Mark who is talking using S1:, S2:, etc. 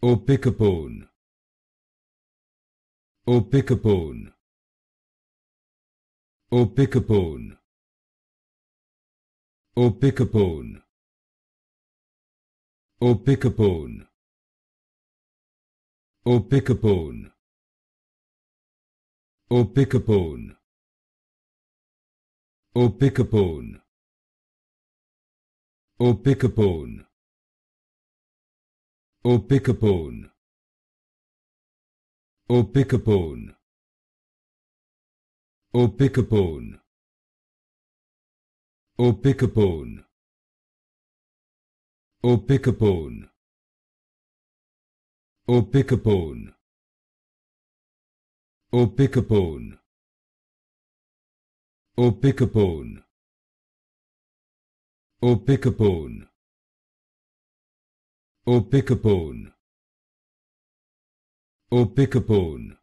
S1: O pick a bone. O pick a bone. O pick a bone. O pick a bone. O pick a bone. O pick a bone. O pick a bone. O pick a bone. O pick a bone. O pick O pick O pick O pick O pick O pick O pick O pick O pick O pick a bone. O pick a bone.